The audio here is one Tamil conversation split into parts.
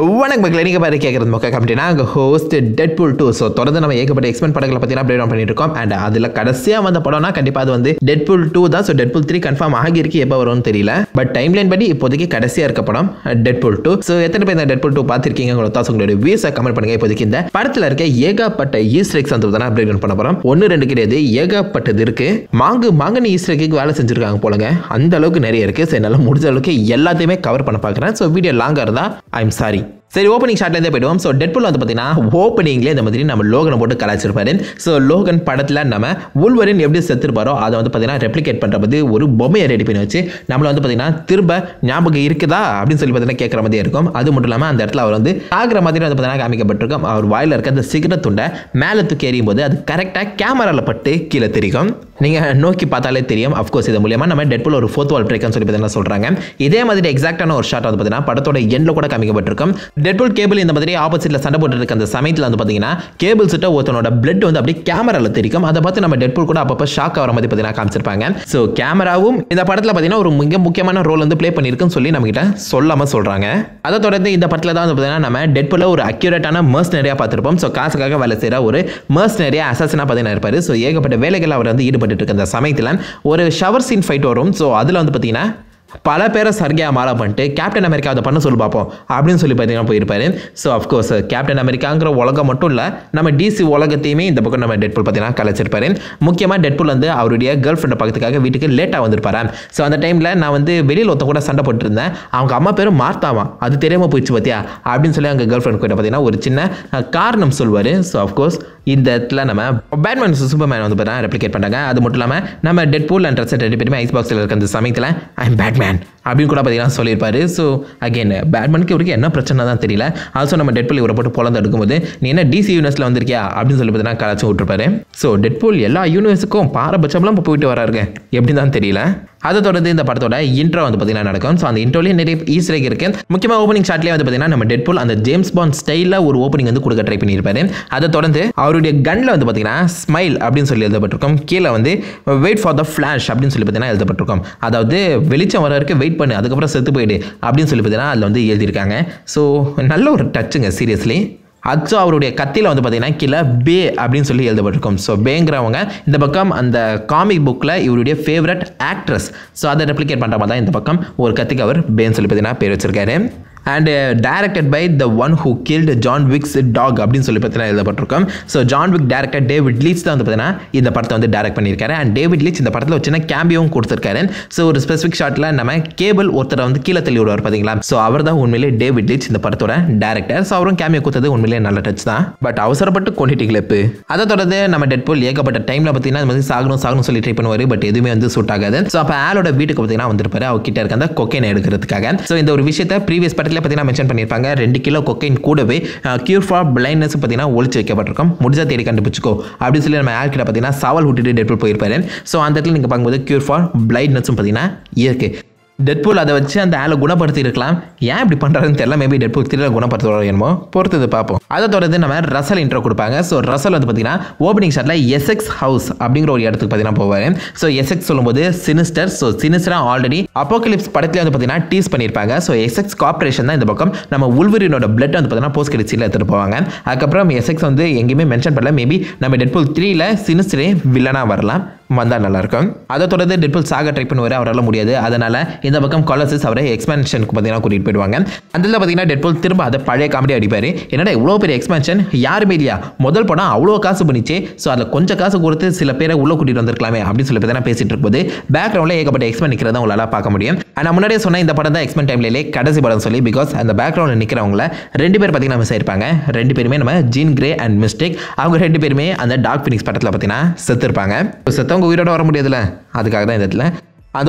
வணக்கம் மக்கள் நீங்கள் பாரு கேட்குறது மக்கள் அப்படின்னா அங்கே host Deadpool two so தொடர்ந்து நம்ம ஏகப்பட்ட எக்ஸ்பென்ட் படங்களை பற்றினா அப்டேட் பண்ணிட்டு இருக்கோம் அண்ட் அதில் கடைசியாக வந்த படம்னா கண்டிப்பாக அது வந்து டெட் புல் டூ தான் so Deadpool three confirm ஆகியிருக்கு எப்போ வரும்னு தெரியல பட் டைம் லைன் படி இப்போதைக்கு கடைசியாக இருக்க படம் டெட் புல் டூ ஸோ எத்தனை பேர் இந்த டெட் புல் டூ பார்த்துருக்கீங்க உங்களை தான் உங்களுடைய வியூஸை கமெண்ட் பண்ணுங்க இப்போதைக்கு இந்த படத்தில் இருக்க ஏகப்பட்ட ஈஸ்டர் வந்து தானே அப்டேட் பண்ண போகிறோம் ஒன்று ரெண்டு கிடையாது ஏகப்பட்டது இருக்குது மாங்கு மாங்கனி ஈஸ்ட்ரேக்கு வேலை செஞ்சுருக்காங்க போலங்க அந்த அளவுக்கு நிறைய இருக்குது ஸோ என்னால் முடிஞ்ச அளவுக்கு எல்லாத்தையுமே கவர் பண்ண பார்க்குறேன் ஸோ வீடியோ லாங்காக இருந்தால் எம் சாரி சரி ஓப்பனிங் ஷாட்லேருந்தே போயிடுவோம் ஸோ டெட்புல் வந்து பார்த்தீங்கன்னா ஓப்பனிங்லேயே இந்த மாதிரி நம்ம லோகனை போட்டு கலாச்சிருப்பாரு ஸோ லோகன் படத்தில் நம்ம உள்வரின் எப்படி செத்துருப்பாரோ அதை வந்து பார்த்தீங்கன்னா ரெப்ளிகேட் பண்ணுற பற்றி ஒரு பொம்மையை ரெடி பண்ணி வச்சு நம்மளை வந்து பார்த்தீங்கன்னா திரும்ப ஞாபகம் இருக்குதா அப்படின்னு சொல்லி பார்த்தீங்கன்னா கேட்குற மாதிரி இருக்கும் அது மட்டும் இல்லாமல் அந்த இடத்துல அவர் வந்து ஆகிற மாதிரி வந்து பார்த்தீங்கன்னா காமிக்கப்பட்டிருக்கும் அவர் வாயில் இருக்க அந்த சிகரெட் துண்டை மேலே தூக்கி எறியும் போது அது கரெக்டாக கேமராவில் பட்டு கீழே தெரியும் நீங்கள் நோக்கி பார்த்தாலே தெரியும் அஃப்கோர்ஸ் இது மூலியமாக நம்ம டெட்பூல் ஒரு ஃபோர்த் வால் பிரேக்னு சொல்லி பார்த்தீங்கன்னா சொல்கிறாங்க இதே மாதிரி எக்ஸாக்டான ஒரு ஷாட் வந்து பார்த்தீங்கன்னா படத்தோட எண்டில் கூட காமிக்கப்பட்டிருக்கும் டெட்போல் கேபிள் இந்த மாதிரி ஆப்போசிட்டில் சண்டை போட்டுருக்க அந்த சமயத்தில் வந்து பார்த்தீங்கன்னா கேபிள் சிட்ட ஒருத்தனோட பிளட் வந்து அப்படியே கேமராவில் தெரிக்கும் அதை பார்த்து நம்ம டெட்போல் கூட அப்பப்போ ஷாக் ஆகிற மாதிரி பார்த்தீங்கன்னா காமிச்சிருப்பாங்க ஸோ கேமராவும் இந்த படத்தில் பார்த்தீங்கன்னா ஒரு மிக முக்கியமான ரோல் வந்து ப்ளே பண்ணியிருக்குன்னு சொல்லி நம்மகிட்ட சொல்லாமல் சொல்கிறாங்க அதை தொடர்ந்து இந்த படத்தில் தான் வந்து பார்த்தீங்கன்னா நம்ம டெட்போல ஒரு அக்யூரேட்டான மர்ஸ் நிறையா பார்த்துருப்போம் ஸோ காசுக்காக வேலை செய்கிற ஒரு மர்ஸ் நிறையா அசாசனாக பார்த்தீங்கன்னா இருப்பார் ஸோ ஏகப்பட்ட வேலைகள் அவர் வந்து ஈடுபட்டு இருக்க அந்த சமயத்தில் ஒரு ஷவர் சீன் ஃபைட் வரும் ஸோ அதில் வந்து பார்த்தீங்கன்னா பல பேரை சர்கையாக மாறா பண்ணிட்டு கேப்டன் அமெரிக்கா அதை பண்ண சொல்லி பார்ப்போம் அப்படின்னு சொல்லி பார்த்தீங்கன்னா போயிருப்பாரு ஸோ அஃப்கோர்ஸ் கேப்டன் அமெரிக்காங்கிற உலகம் மட்டும் இல்லை நம்ம டிசி உலகத்தையுமே இந்த பக்கம் நம்ம டெட்புல் பார்த்தீங்கன்னா கலைச்சிருப்பாரு முக்கியமாக டெட்புல் வந்து அவருடைய கேர்ள் ஃப்ரெண்டை பார்க்கறதுக்காக வீட்டுக்கு லேட்டாக வந்திருப்பாரு ஸோ அந்த டைமில் நான் வந்து வெளியில் ஒருத்த கூட சண்டை போட்டுருந்தேன் அவங்க அம்மா பேரும் மார்த்தாமா அது தெரியாமல் போயிடுச்சு பார்த்தியா அப்படின்னு சொல்லி அவங்க கேர்ள் ஃப்ரெண்ட் கிட்ட பார்த்தீங்கன்னா ஒரு சின்ன காரணம் சொல்வார் ஸோ அஃப்கோர்ஸ் இந்த இடத்துல நம்ம பேட்மேன் சூப்பர்மேன் வந்து பார்த்தா ரெப்ளிகேட் பண்ணுறாங்க அது மட்டும் இல்லாமல் நம்ம டெட் பூல் அண்ட் ரெட் ரெண்டு பேருமே ஐஸ் பாக்ஸில் இருக்கிற அந்த சமயத்தில் ஐ எம் பேட்மேன் அப்படின்னு கூட பார்த்தீங்கன்னா சொல்லியிருப்பாரு ஸோ அகெயின் பேட்மேனுக்கு இவருக்கு என்ன பிரச்சனை தான் தெரியல ஆல்சோ நம்ம டெட்போல் இவரை போட்டு போலந்து எடுக்கும்போது நீ என்ன டிசி யூனிவர்ஸில் வந்திருக்கியா அப்படின்னு சொல்லி பார்த்தீங்கன்னா கலாச்சி விட்டுருப்பாரு ஸோ டெட்போல் எல்லா யூனிவர்ஸுக்கும் பாரபட்சம்லாம் இப்போ போயிட்டு வராருங்க எப்படி தான் தெரியல அதை தொடர்ந்து இந்த படத்தோட இன்ட்ரோ வந்து பார்த்தீங்கன்னா நடக்கும் ஸோ அந்த இன்ட்ரோலேயே நிறைய ஈஸியாக இருக்கு முக்கியமாக ஓப்பனிங் ஷாட்லேயே வந்து பார்த்தீங்கன்னா நம்ம டெட்போல் அந்த ஜேம்ஸ் பாண்ட் ஸ்டைலில் ஒரு ஓப்பனிங் வந்து கொடுக்க ட்ரை பண்ணியிருப்பாரு அதை தொடர்ந்து அவருடைய கன்னில் வந்து பார்த்தீங்கன்னா ஸ்மைல் அப்படின்னு சொல்லி எழுதப்பட்டிருக்கும் கீழே வந்து வெயிட் ஃபார் த ஃப்ளாஷ் அப்படின்னு சொல்லி பார்த்தீங்கன்னா எழுதப்பட்டிருக்கும் அதாவது வெளிச்சம் வர வரைக்கும் வெயிட் பண்ணு அதுக்கப்புறம் செத்து போயிடு அப்படின்னு சொல்லி பார்த்தீங்கன்னா அதில் வந்து எழுதியிருக்காங்க ஸோ நல்ல ஒரு டச்சுங்க சீரியஸ்லி அச்சோ அவருடைய கத்தியில் வந்து பார்த்தீங்கன்னா கீழே பே அப்படின்னு சொல்லி எழுதப்பட்டிருக்கும் ஸோ பேங்கிறவங்க இந்த பக்கம் அந்த காமிக் புக்கில் இவருடைய ஃபேவரட் ஆக்ட்ரஸ் ஸோ அதை ரெப்ளிகேட் பண்ணுற மாதிரி தான் இந்த பக்கம் ஒரு கத்திக்கு அவர் பேன்னு சொல்லி பார்த்தீங்கன்னா பேர் வச்சிருக்காரு and directed by the one who killed John Wick's dog அப்படின்னு சொல்லி பார்த்தீங்கன்னா எழுதப்பட்டிருக்கோம் so John Wick director David Leitch தான் வந்து பார்த்தீங்கன்னா இந்த படத்தை வந்து டேரக்ட் பண்ணியிருக்காரு அண்ட் டேவிட் லீச் இந்த படத்தில் ஒரு சின்ன கொடுத்துருக்காரு ஸோ ஒரு ஸ்பெசிஃபிக் ஷாட்டில் நம்ம கேபிள் ஒருத்தரை வந்து கீழே தள்ளி விடுவார் பார்த்தீங்களா ஸோ அவர் தான் உண்மையிலே டேவிட் லீச் இந்த படத்தோட டேரக்டர் ஸோ அவரும் கேமியோ கொடுத்தது உண்மையிலே நல்ல டச் தான் பட் அவசரப்பட்டு கிளப்பு அதை தொடர்ந்து நம்ம டெட்போல் ஏகப்பட்ட டைமில் பார்த்தீங்கன்னா அது மாதிரி சாகணும் சொல்லி ட்ரை பண்ணுவார் பட் எதுவுமே வந்து சூட் ஆகாது ஸோ அப்போ ஆலோட வீட்டுக்கு பார்த்தீங்கன்னா வந்திருப்பாரு அவர்கிட்ட இருக்க அந்த கொக்கைனை எடுக்கிறதுக்காக ஸோ இந்த ஒரு விஷயத்தை ப்ரீவியஸ் படத்தில் கீழே பார்த்தீங்கன்னா மென்ஷன் பண்ணியிருப்பாங்க ரெண்டு கிலோ கொக்கைன் கூடவே கியூர் ஃபார் பிளைண்ட்னஸ் பார்த்தீங்கன்னா ஒழிச்சு வைக்கப்பட்டிருக்கும் முடிஞ்சா தேடி கண்டுபிடிச்சிக்கோ அப்படின்னு சொல்லி நம்ம ஆல்கிட்ட பார்த்தீங்கன்னா சவால் விட்டுட்டு டெட்ரோல் போயிருப்பாரு ஸோ அந்த இடத்துல நீங்கள் பார்க்கும்போது கியூர் ஃபார் பிளைண்ட்னஸும் பார்த்தீங்கன்னா இருக்குது டெட்பூல் அதை வச்சு அந்த ஆளை குணப்படுத்தி இருக்கலாம் ஏன் இப்படி பண்ணுறதுன்னு தெரியல மேபி டெட்பூல் திருவிழா குணப்படுத்துறோம் என்னமோ பொறுத்தது பார்ப்போம் அதை தொடர்ந்து நம்ம ரசல் இன்ட்ரோ கொடுப்பாங்க ஸோ ரசல் வந்து பார்த்தீங்கன்னா ஓப்பனிங் ஷாட்டில் எஸ்எக்ஸ் ஹவுஸ் அப்படிங்கிற ஒரு இடத்துக்கு பார்த்தீங்கன்னா போவார் ஸோ எஸ்எக்ஸ் சொல்லும்போது சினிஸ்டர் ஸோ சினிஸ்டராக ஆல்ரெடி அப்போக்கலிப்ஸ் படத்தில் வந்து பார்த்தீங்கன்னா டீஸ் பண்ணியிருப்பாங்க ஸோ எஸ்எக்ஸ் கார்பரேஷன் தான் இந்த பக்கம் நம்ம உள்வரினோட பிளட் வந்து பார்த்தீங்கன்னா போஸ்ட் கிடைச்சியில் எடுத்துகிட்டு போவாங்க அதுக்கப்புறம் எஸ்எக்ஸ் வந்து எங்கேயுமே மென்ஷன் பண்ணல மேபி நம்ம டெட்பூல் த்ரீல சினிஸ்டரே வில்லனாக வரலாம் வந்தால் நல்லாயிருக்கும் அதை தொடர்ந்து டெட்பூல் சாக ட்ரை பண்ணுவார் அவரால் முடியாது அதனால் இந்த பக்கம் கொலசஸ் அவரை எக்ஸ்பென்ஷனுக்கு பார்த்தீங்கன்னா கூட்டிகிட்டு போயிடுவாங்க அதில் பார்த்தீங்கன்னா டெட்போல் திரும்ப அதை பழைய காமெடி அடிப்பார் என்னடா இவ்வளோ பெரிய எக்ஸ்பென்ஷன் யாருமே இல்லையா முதல் படம் அவ்வளோ காசு பண்ணிச்சு ஸோ அதில் கொஞ்சம் காசு கொடுத்து சில பேரை உள்ளே கூட்டிகிட்டு வந்திருக்கலாமே அப்படின்னு சொல்லி பார்த்தீங்கன்னா பேசிட்டு இருக்கும்போது பேக்ரவுண்டில் ஏகப்பட்ட எக்ஸ்பென் நிற்கிறத உங்களால் பார்க்க முடியும் நான் முன்னாடியே சொன்ன இந்த படம் தான் எக்ஸ்பென்ட் டைம்லேயே கடைசி படம் சொல்லி பிகாஸ் அந்த பேக்ரவுண்டில் நிற்கிறவங்கள ரெண்டு பேர் பார்த்தீங்கன்னா மிஸ் ஆயிருப்பாங்க ரெண்டு பேருமே நம்ம ஜீன் கிரே அண்ட் மிஸ்டேக் அவங்க ரெண்டு பேருமே அந்த டாக் ஃபினிக்ஸ் படத்தில் பார்த்தீங்கன்னா செத்துருப்பாங்க செத்தவங்க உயிரோட வர முடியாதுல்ல அதுக்காக தான் இந்த இடத்துல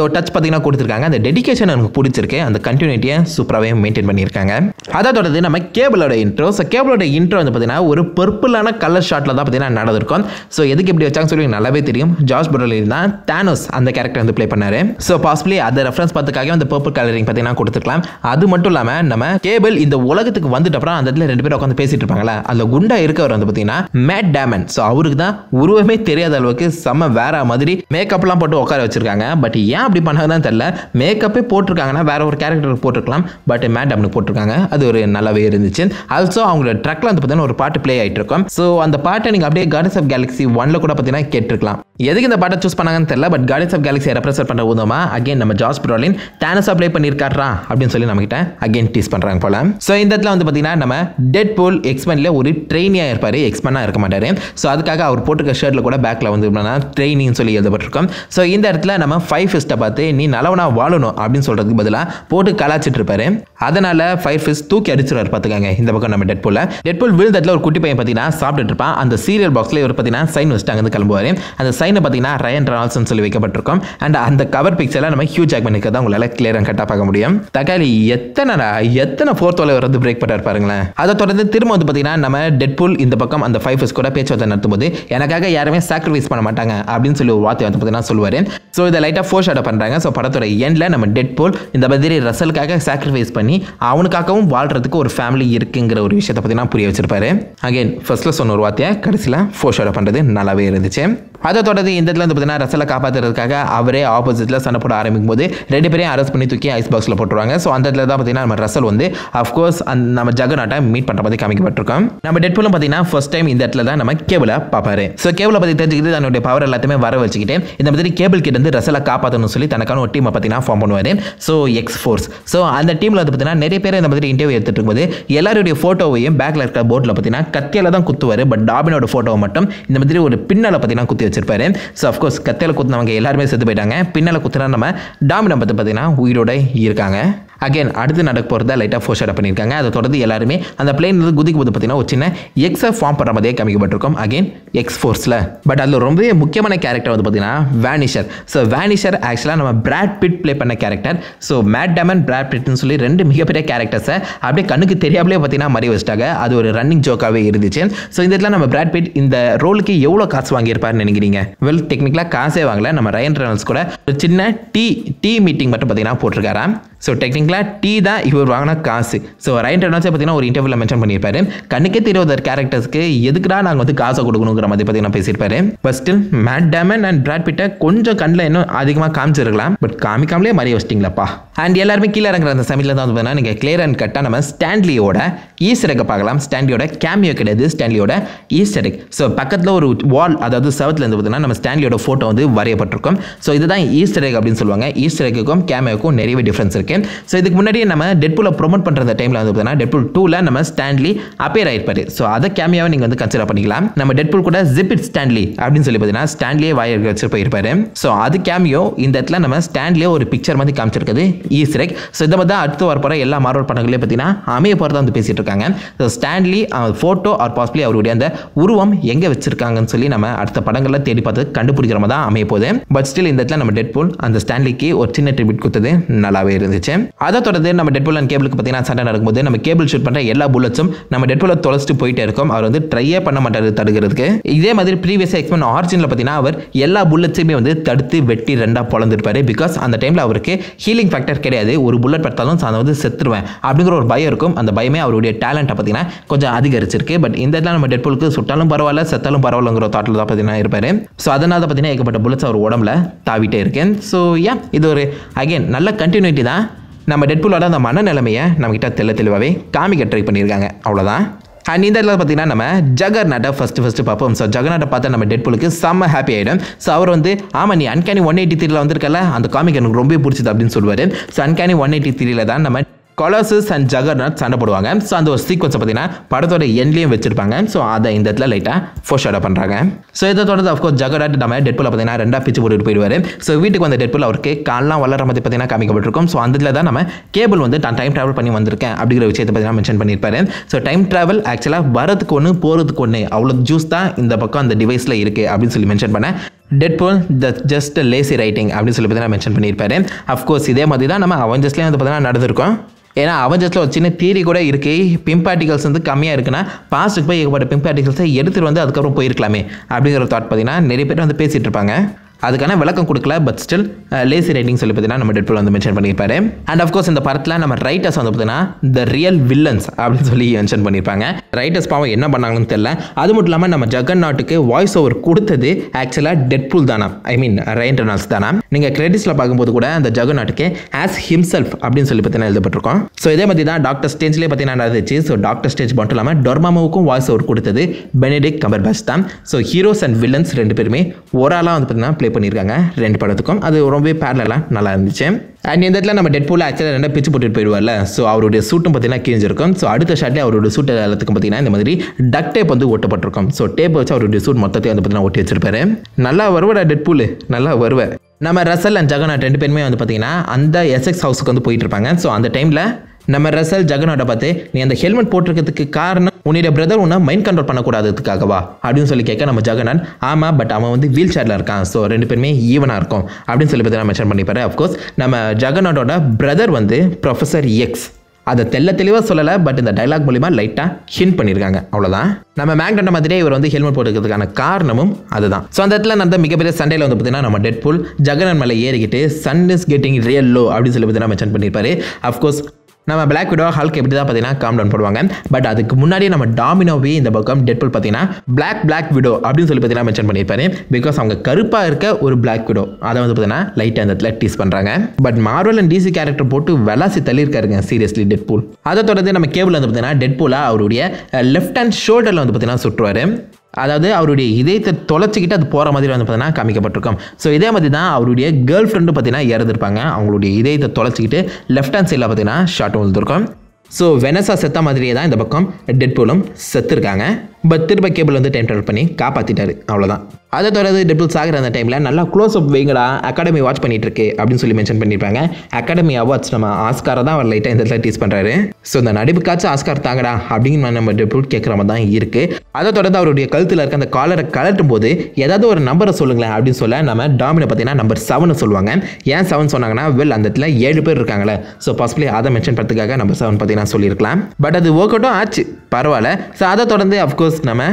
ஒரு டச் பார்த்தீங்கன்னா கொடுத்துருக்காங்க அந்த டெடிக்கேஷன் எனக்கு பிடிச்சிருக்கு அந்த கண்டினியூட்டியை சூப்பராகவே மெயின்டைன் பண்ணியிருக்காங்க அதை தொடர்ந்து நம்ம கேபிளோட இன்ட்ரோ ஸோ கேபிளோட இன்ட்ரோ வந்து பார்த்தீங்கன்னா ஒரு பர்பிளான கலர் ஷாட்டில் தான் பார்த்தீங்கன்னா நடந்திருக்கும் ஸோ எதுக்கு எப்படி வச்சாங்க சொல்லி நல்லாவே தெரியும் ஜார்ஜ் புரலி தான் தேனோஸ் அந்த கேரக்டர் வந்து ப்ளே பண்ணார் ஸோ பாசிபிளி அதை ரெஃபரன்ஸ் பார்த்துக்காக அந்த பர்பிள் கலரிங் பார்த்தீங்கன்னா கொடுத்துருக்கலாம் அது மட்டும் இல்லாமல் நம்ம கேபிள் இந்த உலகத்துக்கு வந்துட்டு அந்த இடத்துல ரெண்டு பேரும் உட்காந்து பேசிட்டு இருப்பாங்களா அந்த குண்டா இருக்கவர் வந்து பார்த்தீங்கன்னா மேட் டேமன் ஸோ அவருக்கு தான் உருவமே தெரியாத அளவுக்கு செம்ம வேற மாதிரி மேக்கப்லாம் போட்டு உட்கார வச்சிருக்காங்க பட் ஏன் அப்படி பண்ணாங்கன்னு தெரில மேக்கப்பே போட்டிருக்காங்கன்னா வேற ஒரு கேரக்டருக்கு போட்டிருக்கலாம் பட் மேட் அப்படின்னு போட்டிருக்காங்க அது ஒரு நல்லாவே இருந்துச்சு ஆல்சோ அவங்களோட ட்ரக்கில் வந்து பார்த்தீங்கன்னா ஒரு பாட்டு ப்ளே ஆகிட்டு இருக்கும் ஸோ அந்த பாட்டை நீங்கள் அப்படியே கார்டன்ஸ் ஆஃப் கேலக்ஸி ஒன்ல கூட பார்த்தீங்கன்னா கேட்டிருக்கலாம் எதுக்கு இந்த பாட்டை சூஸ் பண்ணாங்கன்னு தெரியல பட் கார்டன்ஸ் ஆஃப் கேலக்ஸியை ரெப்ரசென்ட் பண்ணுற உதமா அகைன் நம்ம ஜாஸ் ப்ரோலின் டேனஸ் அப்ளை பண்ணியிருக்காரா அப்படின்னு சொல்லி நம்மகிட்ட அகைன் டீஸ் பண்ணுறாங்க போல ஸோ இந்த இடத்துல வந்து பார்த்தீங்கன்னா நம்ம டெட் போல் எக்ஸ்மென்ல ஒரு ட்ரெயினியாக இருப்பார் எக்ஸ்மென்னாக இருக்க மாட்டார் ஸோ அதுக்காக அவர் போட்டுக்க ஷர்ட்டில் கூட பேக்கில் வந்து ட்ரெயினிங் சொல்லி எழுதப்பட்டிருக்கோம் ஸோ இந்த இடத்துல நம்ம ஃபைவ் ஃபிஸ்ட்டை பார்த்து நீ நல்லவனா வாழணும் அப்படின்னு சொல்கிறதுக்கு பதிலாக போட்டு கலாச்சிட்டு இருப்பாரு அதனால் ஃபைவ் ஃபிஸ்ட் தூக்கி அடிச்சிருவார் பார்த்துக்காங்க இந்த பக்கம் நம்ம டெட் போல டெட் போல் இடத்துல ஒரு குட்டி பையன் பார்த்தீங்கன்னா சாப்பிட்டுட்டு இருப்பான் அந்த சீரியல் பாக்ஸில் இவர் பார்த்தீங்கன்னா சைன் வச்சுட்டு அங்கே கிளம்புவார் அந்த சைன் சைனை பார்த்தீங்கன்னா ரயன் ரெனால்ஸ்னு சொல்லி வைக்கப்பட்டிருக்கும் அண்ட் அந்த கவர் பிக்சரில் நம்ம ஹியூ ஜாக்மன் தான் உங்களால் கிளியராக கட்டாக பார்க்க முடியும் தக்காளி எத்தனை எத்தனை ஃபோர்த் தோலை வந்து பிரேக் பண்ணிட்டு பாருங்களேன் அதை தொடர்ந்து திரும்ப வந்து பார்த்தீங்கன்னா நம்ம டெட்புல் இந்த பக்கம் அந்த ஃபைவ் ஃபர்ஸ்ட் கூட பேச்சுவார்த்தை நடத்தும் போது எனக்காக யாருமே சாக்ரிஃபைஸ் பண்ண மாட்டாங்க அப்படின்னு சொல்லி ஒரு வார்த்தை வந்து பார்த்தீங்கன்னா சொல்லுவார் ஸோ இதை லைட்டாக ஃபோர் ஷாட் பண்ணுறாங்க ஸோ படத்தோட எண்டில் நம்ம டெட்புல் இந்த மாதிரி ரசலுக்காக சாக்ரிஃபைஸ் பண்ணி அவனுக்காகவும் வாழ்றதுக்கு ஒரு ஃபேமிலி இருக்குங்கிற ஒரு விஷயத்தை பார்த்தீங்கன்னா புரிய வச்சிருப்பாரு அகைன் ஃபர்ஸ்ட்டில் சொன்ன ஒரு வார்த்தையை கடைசியில் ஃபோர் ஷாட் பண்ணுறது நல்லாவே இருந்துச்சு அதை தொடர்ந்து இந்த இடத்துல வந்து பார்த்தீங்கன்னா ரசலை காப்பாற்றுறதுக்காக அவரே ஆப்போசிட்டில் சண்டை போட ஆரம்பிக்கும் போது ரெண்டு பேரையும் அரெஸ்ட் பண்ணி தூக்கி ஐஸ் பாக்ஸில் போட்டுருவாங்க ஸோ அந்த இடத்துல தான் பார்த்தீங்கன்னா நம்ம ரசல் வந்து அஃப்கோர்ஸ் அந்த நம்ம ஜெகநாட்டை மீட் பண்ணுற மாதிரி காமிக்கப்பட்டிருக்கோம் நம்ம டெட்பூலும் பார்த்தீங்கன்னா ஃபர்ஸ்ட் டைம் இந்த இடத்துல தான் நம்ம கேபிளை பார்ப்பாரு ஸோ கேபிளை பற்றி தெரிஞ்சுக்கிட்டு தன்னுடைய பவர் எல்லாத்தையுமே வர வச்சுக்கிட்டு இந்த மாதிரி கேபிள் கிட்ட இருந்து ரசலை காப்பாற்றணும்னு சொல்லி தனக்கான ஒரு டீமை பார்த்தீங்கன்னா ஃபார்ம் பண்ணுவார் ஸோ எக்ஸ் ஃபோர்ஸ் ஸோ அந்த டீமில் வந்து பார்த்தீங்கன்னா நிறைய பேர் இந்த மாதிரி இன்டர்வியூ எடுத்துட்டு இருக்கும்போது எல்லாருடைய ஃபோட்டோவையும் பேக்கில் இருக்கிற போர்ட்டில் பார்த்தீங்கன்னா கத்தியில் தான் குத்துவார் பட் டாபினோட ஃபோட்டோவை மட்டும் இந்த மாதிரி ஒரு பின்னால் பார்த்தீங்கன்னா குத்தி வச்சிருப்பாரு ஸோ அஃப்கோர்ஸ் கத்தையில் குத்துனவங்க எல்லாருமே செத்து போயிட்டாங்க பின்னால் குத்துனா நம்ம டாமினம் பார்த்து பார்த்தீங்கன்னா உயிரோட இருக்காங்க அகைன் அடுத்து நடக்க போகிறத லைட்டாக ஃபோர் ஷேட் பண்ணியிருக்காங்க அதை தொடர்ந்து எல்லாருமே அந்த வந்து குதிக்கும் போது பார்த்தீங்கன்னா ஒரு சின்ன எக்ஸை ஃபார்ம் பண்ணுற மாதிரியே காமிக்கப்பட்டிருக்கும் அகைன் எக்ஸ் ஃபோர்ஸில் பட் அதில் ரொம்பவே முக்கியமான கேரக்டர் வந்து பார்த்தீங்கன்னா வேனிஷர் ஸோ வேனிஷர் ஆக்சுவலாக நம்ம பிராட் பிட் ப்ளே பண்ண character so Matt Damon Brad பிட்னு சொல்லி ரெண்டு மிகப்பெரிய கேரக்டர்ஸை அப்படியே கண்ணுக்கு தெரியாமலே பார்த்தீங்கன்னா மறைய வச்சிட்டாங்க அது ஒரு ரன்னிங் ஜோக்காகவே இருந்துச்சு ஸோ இந்த இடத்துல நம்ம பிராட் பிட் இந்த ரோலுக்கு எவ்வளோ காசு வாங்கியிருப்பார்னு நினைக்கிறீங்க வெல் டெக்னிக்கலாக காசே வாங்கலை நம்ம ரயன் ரனல்ஸ் கூட ஒரு சின்ன டீ டீ மீட்டிங் மட்டும் பார்த்தீங்கன்னா போட்டிருக்காராம் ஸோ டெக்னிக்கலாக டீ தான் இவர் வாங்கின காசு ஸோ ரைன் ரெனால்ட்ஸை பார்த்தீங்கன்னா ஒரு இன்டர்வியூல மென்ஷன் பண்ணியிருப்பாரு கண்ணுக்கே தெரியாத கேரக்டர்ஸ்க்கு எதுக்குடா நாங்கள் வந்து காசை கொடுக்கணுங்கிற மாதிரி பார்த்தீங்கன்னா பேசியிருப்பாரு first Matt Damon and Brad பிட்டை கொஞ்சம் கண்ணில் இன்னும் அதிகமாக காமிச்சிருக்கலாம் பட் காமிக்காமலே மறைய வச்சிட்டிங்களாப்பா அண்ட் எல்லாருமே கீழே இறங்குற அந்த சமயத்தில் தான் வந்து பார்த்தீங்கன்னா நீங்கள் கிளியர் அண்ட் கட்டாக நம்ம ஸ்டாண்ட்லியோட ஈஸ்டரக்கை பார்க்கலாம் ஸ்டாண்ட்லியோட கேமியோ கிடையாது ஸ்டாண்ட்லியோட ஈஸ்டரக் ஸோ பக்கத்தில் ஒரு வால் அதாவது சவத்தில் இருந்து பார்த்தீங்கன்னா நம்ம ஸ்டாண்ட்லியோட ஃபோட்டோ வந்து வரையப்பட்டிருக்கும் ஸோ இதுதான் ஈஸ்டரக் அப்படின்னு சொல்லுவாங்க ஈஸ்டரிக்கும் கேமியோக்கும் நிறைய டிஃப்ரென்ஸ் இருக்குது செகண்ட் ஸோ இதுக்கு முன்னாடியே நம்ம டெட்புலை ப்ரொமோட் பண்ணுற டைமில் வந்து பார்த்தீங்கன்னா டெட்புல் டூவில் நம்ம ஸ்டாண்ட்லி அப்பியர் ஆயிருப்பார் ஸோ அதை கேமியாவை நீங்கள் வந்து கன்சிடர் பண்ணிக்கலாம் நம்ம டெட்புல் கூட ஜிப் இட் ஸ்டாண்ட்லி அப்படின்னு சொல்லி பார்த்தீங்கன்னா ஸ்டாண்ட்லியே வாய் வச்சு போயிருப்பார் ஸோ அது கேமியோ இந்த இடத்துல நம்ம ஸ்டாண்ட்லியே ஒரு பிக்சர் மாதிரி காமிச்சிருக்குது ரைக் ஸோ இதை தான் அடுத்து வர போகிற எல்லா மார்வல் படங்களையும் பார்த்தீங்கன்னா அமைய போகிறதா வந்து பேசிகிட்டு இருக்காங்க so Stanley photo or possibly அவருடைய அந்த உருவம் எங்கே வச்சிருக்காங்கன்னு சொல்லி நம்ம அடுத்த படங்களில் தேடி பார்த்து கண்டுபிடிக்கிற மாதிரி தான் அமைய போகுது பட் ஸ்டில் இந்த இடத்துல நம்ம டெட் அந்த ஸ்டான்லிக்கு ஒரு சின்ன ட்ரிபியூட் கொடுத்தது நல்லாவே இருந்துச்சு இருந்துச்சு அதை தொடர்ந்து நம்ம டெட்புல் அண்ட் கேபிளுக்கு பார்த்தீங்கன்னா சண்டை போது நம்ம கேபிள் ஷூட் பண்ணுற எல்லா புல்லட்ஸும் நம்ம டெட் டெட்புலை தொலைச்சிட்டு போயிட்டே இருக்கும் அவர் வந்து ட்ரையே பண்ண மாட்டார் தடுக்கிறதுக்கு இதே மாதிரி ப்ரீவியஸ் எக்ஸ்மன் ஆர்ஜினில் பார்த்தீங்கன்னா அவர் எல்லா புல்லட்ஸுமே வந்து தடுத்து வெட்டி ரெண்டாக பிளந்துருப்பார் பிகாஸ் அந்த டைமில் அவருக்கு ஹீலிங் ஃபேக்டர் கிடையாது ஒரு புல்லட் படுத்தாலும் அதை வந்து செத்துருவேன் அப்படிங்கிற ஒரு பயம் இருக்கும் அந்த பயமே அவருடைய டேலண்ட்டை பார்த்தீங்கன்னா கொஞ்சம் அதிகரிச்சிருக்கு பட் இந்த இதெல்லாம் நம்ம டெட் டெட்புலுக்கு சுட்டாலும் பரவாயில்ல செத்தாலும் பரவாயில்லங்கிற தாட்டில் தான் பார்த்தீங்கன்னா இருப்பார் ஸோ அதனால் பார்த்தீங்கன்னா ஏகப்பட்ட புல்லட்ஸ் அவர் உடம்புல தாவிட்டே இருக்கேன் ஸோ யா இது ஒரு அகைன் நல்ல கண்டினியூட்டி தான் நம்ம டெட்புலோட அந்த மன நிலைமையை நம்மகிட்ட தெல்ல தெளிவாகவே காமிக்க ட்ரை பண்ணியிருக்காங்க அவ்வளோதான் அண்ட் இந்த இடத்துல பார்த்தீங்கன்னா நம்ம ஜெகர்நாட்டை ஃபஸ்ட்டு ஃபஸ்ட்டு பார்ப்போம் ஸோ ஜெகநாட்டை பார்த்தா நம்ம டெட்புலுக்கு செம்ம ஹாப்பி ஆகிடும் ஸோ அவர் வந்து ஆமாம் நீ அன்கேனி ஒன் எயிட்டி த்ரீல வந்திருக்கல அந்த காமிக் எனக்கு ரொம்ப பிடிச்சது அப்படின்னு சொல்லுவார் ஸோ அன்கேனி ஒன் எயிட்டி த்ரீல தான் நம்ம கொலசஸ் அண்ட் ஜகர்நாத் சண்டை போடுவாங்க ஸோ அந்த ஒரு சீக்வன்ஸை பார்த்தீங்கன்னா படத்தோட எண்ட்லேயும் வச்சிருப்பாங்க ஸோ அதை இந்த இடத்துல லைட்டாக ஃபோர் ஷேடோ பண்ணுறாங்க ஸோ இதை தொடர்ந்து அஃப்கோர்ஸ் ஜகர்நாத் நம்ம டெட்புல பார்த்தீங்கன்னா ரெண்டாக பிச்சு போட்டுட்டு போயிடுவார் ஸோ வீட்டுக்கு வந்த டெட்புல் அவருக்கு கால்லாம் வளர மாதிரி பார்த்தீங்கன்னா காமிக்கப்பட்டிருக்கும் ஸோ அந்த இதில் தான் நம்ம கேபிள் வந்து நான் டைம் ட்ராவல் பண்ணி வந்திருக்கேன் அப்படிங்கிற விஷயத்தை பார்த்தீங்கன்னா மென்ஷன் பண்ணியிருப்பாரு ஸோ டைம் ட்ராவல் ஆக்சுவலாக வரதுக்கு ஒன்று போகிறதுக்கு ஒன்று அவ்வளோ ஜூஸ் தான் இந்த பக்கம் அந்த டிவைஸில் இருக்குது அப்படின்னு சொல்லி மென்ஷன் பண்ணேன் Deadpool the just lazy writing அப்படின்னு சொல்லி பார்த்தீங்கன்னா மென்ஷன் பண்ணியிருப்பாரு அஃப்கோர்ஸ் இதே மாதிரி தான் நம்ம அவஞ்சஸ்லேயே வந்து பார்த்தீங்கன்னா நடந்திருக்கோம் ஏன்னா அவஞ்சத்தில் ஒரு சின்ன தீரி கூட இருக்குது பிம் வந்து கம்மியாக இருக்குன்னா பாஸ்ட்டுக்கு போய் ஏகப்பட்ட பிம் எடுத்துகிட்டு வந்து அதுக்கப்புறம் போயிருக்கலாமே அப்படிங்கிற தாட் பார்த்தீங்கன்னா நிறைய பேர் வந்து பேசிகிட்டு இருப்பாங்க அதுக்கான விளக்கம் கொடுக்கல பட் ஸ்டில் லேசி ரைட்டிங் சொல்லி பார்த்தீங்கன்னா நம்ம டெட்பில் வந்து மென்ஷன் பண்ணியிருப்பாரு அண்ட் அஃப்கோர்ஸ் இந்த படத்தில் நம்ம ரைட்டர்ஸ் வந்து பார்த்தீங்கன்னா த ரியல் வில்லன்ஸ் அப்படின்னு சொல்லி மென்ஷன் பண்ணியிருப்பாங்க ரைட்டர்ஸ் பாவம் என்ன பண்ணாங்கன்னு தெரியல அது மட்டும் இல்லாமல் நம்ம ஜெகன் நாட்டுக்கு வாய்ஸ் ஓவர் கொடுத்தது ஆக்சுவலாக டெட்புல் தானா ஐ மீன் ரைன் ரெனால்ஸ் தானா நீங்கள் கிரெடிட்ஸில் பார்க்கும்போது கூட அந்த ஜகன் நாட்டுக்கு ஆஸ் ஹிம்செல்ஃப் அப்படின்னு சொல்லி பார்த்தீங்கன்னா எழுதப்பட்டிருக்கோம் ஸோ இதே மாதிரி தான் டாக்டர் ஸ்டேஜ்லேயே பார்த்தீங்கன்னா நடந்துச்சு ஸோ டாக்டர் ஸ்டேஜ் மட்டும் இல்லாமல் டொர்மாமாவுக்கும் வாய்ஸ் ஓவர் கொடுத்தது பெனடிக் கம்பர் பஸ் தான் ஸோ ஹீரோஸ் அண்ட் வில்லன்ஸ் ரெண்டு பேருமே ஓராலாக வந்து பார்த்தீங்கன்னா ப்ளே பண்ணியிருக்காங்க ரெண்டு படத்துக்கும் அது ரொம்பவே பேரலாம் நல்லா இருந்துச்சு அண்ட் இந்த இடத்துல நம்ம டெட் பூல ஆக்சுவலாக ரெண்டு பிச்சு போட்டுட்டு போயிடுவார்ல ஸோ அவருடைய சூட்டும் பார்த்தீங்கன்னா கிழிஞ்சிருக்கும் ஸோ அடுத்த ஷாட்லேயே அவருடைய சூட் எல்லாத்துக்கும் பார்த்தீங்கன்னா இந்த மாதிரி டக் டேப் வந்து ஓட்டப்பட்டிருக்கும் ஸோ டேப் வச்சு அவருடைய சூட் மொத்தத்தையும் வந்து பார்த்தீங்கன்னா ஒட்டி வச்சிருப்பாரு நல்லா வருவடா டெட் பூல் நல்லா வருவேன் நம்ம ரசல் அண்ட் ஜெகநாட் ரெண்டு பேருமே வந்து பார்த்தீங்கன்னா அந்த எஸ்எக்ஸ் ஹவுஸுக்கு வந்து போயிட்டு இருப்பாங்க ஸோ அந்த டைமில் நம்ம ரசல் ஜெகநாட்டை பார்த்து நீ அந்த ஹெல்மெட் போட்டிருக்கிறதுக்கு காரணம் உன்னுடைய பிரதர் உன்னை மைண்ட் கண்ட்ரோல் பண்ணக்கூடாததுக்காகவா அப்படின்னு சொல்லி கேட்க நம்ம ஜெகநாத் ஆமாம் பட் அவன் வந்து வீல் சேரில் இருக்கான் ஸோ ரெண்டு பேருமே ஈவனாக இருக்கும் அப்படின்னு சொல்லி பற்றி நான் மென்ஷன் பண்ணிப்பாரு அஃப்கோர்ஸ் நம்ம ஜெகநாட்டோட பிரதர் வந்து ப்ரொஃபஸர் எக்ஸ் அதை தெல்ல தெளிவாக சொல்லலை பட் இந்த டைலாக் மூலிமா லைட்டாக ஹின் பண்ணியிருக்காங்க அவ்வளோதான் நம்ம மேக்னட்ட மாதிரியே இவர் வந்து ஹெல்மெட் போட்டுக்கிறதுக்கான காரணமும் அதுதான் ஸோ அந்த இடத்துல நடந்த மிகப்பெரிய சண்டையில் வந்து பார்த்தீங்கன்னா நம்ம டெட் புல் ஜெகனன் மேலே ஏறிக்கிட்டு sun is getting real low அப்படின்னு சொல்லி பார்த்தீங்கன்னா மென்ஷன் பண்ணியிருப்பாரு அஃப்கோர்ஸ் நம்ம பிளாக் விடோ ஹல்க் எப்படி தான் பார்த்தீங்கன்னா காம் டவுன் போடுவாங்க பட் அதுக்கு முன்னாடியே நம்ம டாமினோவே இந்த பக்கம் டெட்புல் பார்த்தீங்கன்னா பிளாக் பிளாக் விடோ அப்படின்னு சொல்லி பார்த்தீங்கன்னா மென்ஷன் பண்ணியிருப்பாரு பிகாஸ் அவங்க கருப்பாக இருக்க ஒரு பிளாக் விடோ அதை வந்து பார்த்தீங்கன்னா லைட்டாக அந்த இடத்துல டீஸ் பண்ணுறாங்க but Marvel and DC character போட்டு வெலாசி தள்ளியிருக்காருங்க சீரியஸ்லி டெட்பூல் அதை தொடர்ந்து நம்ம கேபிள் வந்து பார்த்தீங்கன்னா டெட்பூலாக அவருடைய லெஃப்ட் ஹேண்ட் ஷோல்டரில் வந்து பார்த்தீங்கன்னா சுற்றுவார் அதாவது அவருடைய இதயத்தை தொலைச்சிக்கிட்டு அது போகிற மாதிரி வந்து பார்த்தீங்கன்னா காமிக்கப்பட்டிருக்கும் ஸோ இதே மாதிரி தான் அவருடைய கேர்ள் ஃப்ரெண்டு பார்த்தீங்கன்னா இறந்துருப்பாங்க அவங்களுடைய இதயத்தை தொலைச்சிக்கிட்டு லெஃப்ட் ஹேண்ட் சைடில் பார்த்தீங்கன்னா ஷார்ட் வந்துருக்கும் ஸோ வெனசா செத்த மாதிரியே தான் இந்த பக்கம் டெட் போலும் செத்துருக்காங்க பட் திரும்ப கேபிள் வந்து டைம் ட்ராவல் பண்ணி காப்பாற்றிட்டாரு அவ்வளோதான் அதை தொடர்ந்து டிபிள்ஸ் ஆகிற அந்த டைமில் நல்லா க்ளோஸ் அப் வைங்கடா அகாடமி வாட்ச் பண்ணிட்டு இருக்கு அப்படின்னு சொல்லி மென்ஷன் பண்ணியிருப்பாங்க அகாடமி அவார்ட்ஸ் நம்ம ஆஸ்காரை தான் அவர் லைட்டாக இந்த இடத்துல டீஸ் பண்ணுறாரு ஸோ இந்த நடிப்புக்காச்சும் ஆஸ்கார் தாங்கடா அப்படின்னு நம்ம டிபிள் கேட்குற மாதிரி தான் இருக்குது அதை தொடர்ந்து அவருடைய கழுத்தில் இருக்க அந்த காலரை கலட்டும் போது ஏதாவது ஒரு நம்பரை சொல்லுங்களேன் அப்படின்னு சொல்ல நம்ம டாமினை பார்த்தீங்கன்னா நம்பர் செவன் சொல்லுவாங்க ஏன் செவன் சொன்னாங்கன்னா வெல் அந்த இடத்துல ஏழு பேர் இருக்காங்களே ஸோ பாசிபிளி அதை மென்ஷன் பண்ணுறதுக்காக நம்பர் செவன் பார்த்தீங்கன்னா சொல்லியிருக்கலாம் பட் அது ஓகட்டும் ஆச்சு பரவாயில்ல ஸோ அதை தொடர்ந்து அஃப்கோர்ஸ் ஃபர்ஸ்ட் நம்ம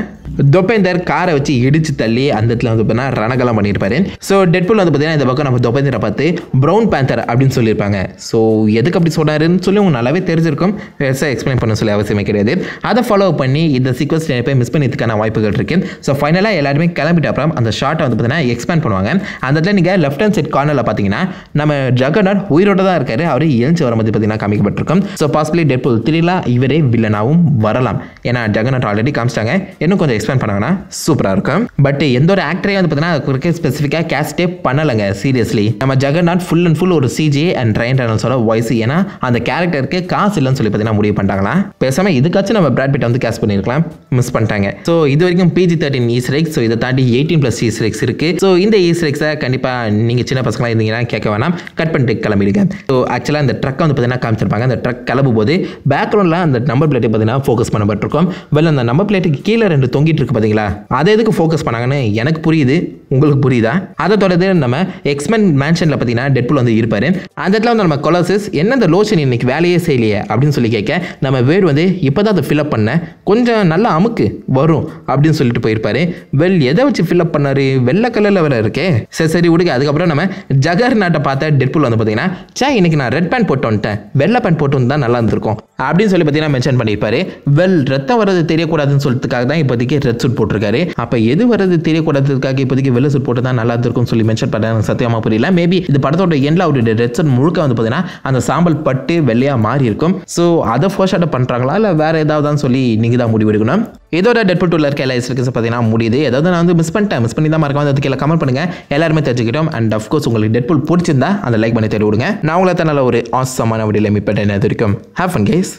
தொபேந்தர் காரை வச்சு இடிச்சு தள்ளி அந்த இடத்துல வந்து பார்த்தீங்கன்னா ரணகலம் பண்ணியிருப்பாரு ஸோ டெட்புல் வந்து பார்த்தீங்கன்னா இந்த பக்கம் நம்ம தொபேந்தரை பார்த்து ப்ரௌன் பேந்தர் அப்படின்னு சொல்லியிருப்பாங்க ஸோ எதுக்கு அப்படி சொன்னாருன்னு சொல்லி உங்களுக்கு நல்லாவே தெரிஞ்சிருக்கும் பெருசாக எக்ஸ்பிளைன் பண்ண சொல்லி அவசியமே கிடையாது அதை ஃபாலோ பண்ணி இந்த சீக்வன்ஸ் நிறைய மிஸ் பண்ணிக்கான வாய்ப்புகள் இருக்கு ஸோ ஃபைனலாக எல்லாருமே கிளம்பிட்ட அப்புறம் அந்த ஷார்ட்டை வந்து பார்த்தீங்கன்னா எக்ஸ்பேண்ட் பண்ணுவாங்க அந்த இடத்துல நீங்கள் லெஃப்ட் ஹேண்ட் சைட் கார்னரில் பார்த்தீங்கன்னா நம்ம ஜெகநாத் உயிரோட தான் இருக்காரு அவர் எழுந்து வரும்போது பார்த்தீங்கன்னா காமிக்கப்பட்டிருக்கும் ஸோ பாசிபிளி டெட்புல் த்ரீலாம் இவரே வில்லனாகவும் வரலாம் ஏன்னா ஜெகநாத் ஆல்ரெடி காமிச்சிட்டாங்க பண்ணியிருக்காங்க இன்னும் கொஞ்சம் எக்ஸ்பிளைன் பண்ணாங்கன்னா சூப்பராக இருக்கும் பட் எந்த ஒரு ஆக்டரையும் வந்து பார்த்தீங்கன்னா அதுக்கு ஸ்பெசிஃபிக்காக கேஸ்டே பண்ணலைங்க சீரியஸ்லி நம்ம ஜெகநாத் ஃபுல் அண்ட் ஃபுல் ஒரு சிஜி அண்ட் ட்ரைன் ரெனல்ஸோட வாய்ஸ் ஏன்னா அந்த கேரக்டருக்கு காசு இல்லைன்னு சொல்லி பார்த்தீங்கன்னா முடிவு பண்ணிட்டாங்களா பேசாமல் இதுக்காச்சும் நம்ம பிராட்பிட் வந்து கேஸ்ட் பண்ணியிருக்கலாம் மிஸ் பண்ணிட்டாங்க ஸோ இது வரைக்கும் பிஜி தேர்ட்டின் ஈஸ்ரெக்ஸ் ஸோ இதை தாண்டி எயிட்டீன் ப்ளஸ் ஈஸ்ரெக்ஸ் இருக்கு ஸோ இந்த ஈஸ்ரெக்ஸை கண்டிப்பாக நீங்கள் சின்ன பசங்களாக இருந்தீங்கன்னா கேட்க வேணாம் கட் பண்ணிட்டு கிளம்பிடுங்க ஸோ ஆக்சுவலாக அந்த ட்ரக் வந்து பார்த்தீங்கன்னா காமிச்சிருப்பாங்க அந்த ட்ரக் கிளம்பும் போது பேக்ரவுண்டில் அந்த நம்பர் பிளேட்டை பார்த்தீங்கன்னா ஃபோக்கஸ் பண்ணப்பட்டிருக்கும் வெளில அந்த நம்பர் பிளேட்டு கீழே ரெண்டு தொங்கிட்டு இருக்கு பார்த்தீங்களா அதை எதுக்கு ஃபோக்கஸ் பண்ணாங்கன்னு எனக்கு புரியுது உங்களுக்கு புரியுதா அதை தொடர்ந்து நம்ம எக்ஸ்மென் மேன்ஷனில் பார்த்தீங்கன்னா டெட்புல் வந்து இருப்பார் அந்த இடத்துல வந்து நம்ம கொலசஸ் என்ன இந்த லோஷன் இன்னைக்கு வேலையே செய்யலையே அப்படின்னு சொல்லி கேட்க நம்ம வேர்டு வந்து இப்போ தான் அதை ஃபில்அப் பண்ண கொஞ்சம் நல்லா அமுக்கு வரும் அப்படின்னு சொல்லிட்டு போயிருப்பாரு வெல் எதை வச்சு ஃபில்அப் பண்ணாரு வெள்ளை கலரில் வேற இருக்கே சரி சரி விடுங்க அதுக்கப்புறம் நம்ம ஜகர் நாட்டை பார்த்த டெட்புல் வந்து பார்த்தீங்கன்னா சே இன்னைக்கு நான் ரெட் பேண்ட் போட்டு வந்துட்டேன் வெள்ளை பேண்ட் போட்டு வந்து தான் நல்லா இருந்திருக்கும் அப்படின்னு சொல்லி பார்த்தீங்கன்னா மென்ஷன் பண்ணியிருப்பாரு வெல் ரத்தம் வர்றது தெரியக்கூடாதுன்னு சொல்றதுக்காக தான் இப்போதைக்கு ரெட் சூட் போட்டிருக்காரு அப்போ எது வர்றது தெரியக்கூடாதுக்காக இப்போதைக்கு வெள்ளை சூட் போட்டு தான் நல்லா இருக்கும்னு சொல்லி மென்ஷன் பண்ண சத்தியமாக புரியல மேபி இந்த படத்தோட எண்டில் அவருடைய ரெட் சூட் முழுக்க வந்து பார்த்தீங்கன்னா அந்த சாம்பல் பட்டு வெள்ளையாக மாறி இருக்கும் ஸோ அதை ஃபோர் ஃபோஷாட்டை பண்ணுறாங்களா இல்லை வேறு ஏதாவது சொல்லி நீங்கள் தான் முடிவெடுக்கணும் இதோட டெட் பட் உள்ள இருக்க எல்லா எஸ்டிஸ் பார்த்தீங்கன்னா முடியுது ஏதாவது நான் வந்து மிஸ் பண்ணிட்டேன் மிஸ் பண்ணி தான் மறக்காம அது கீழே கமெண்ட் பண்ணுங்கள் எல்லாருமே தெரிஞ்சுக்கிட்டோம் அண்ட் அஃப்கோர்ஸ் உங்களுக்கு டெட் டெட்புல் பிடிச்சிருந்தா அந்த லைக் பண்ணி தேடி விடுங்க நான் உங்களை தான் நல்ல ஒரு ஆசமான வடிவில் மீட் என்ன தெரியும் வரைக்கும் ஹேவ் கேஸ்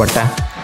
வட்டா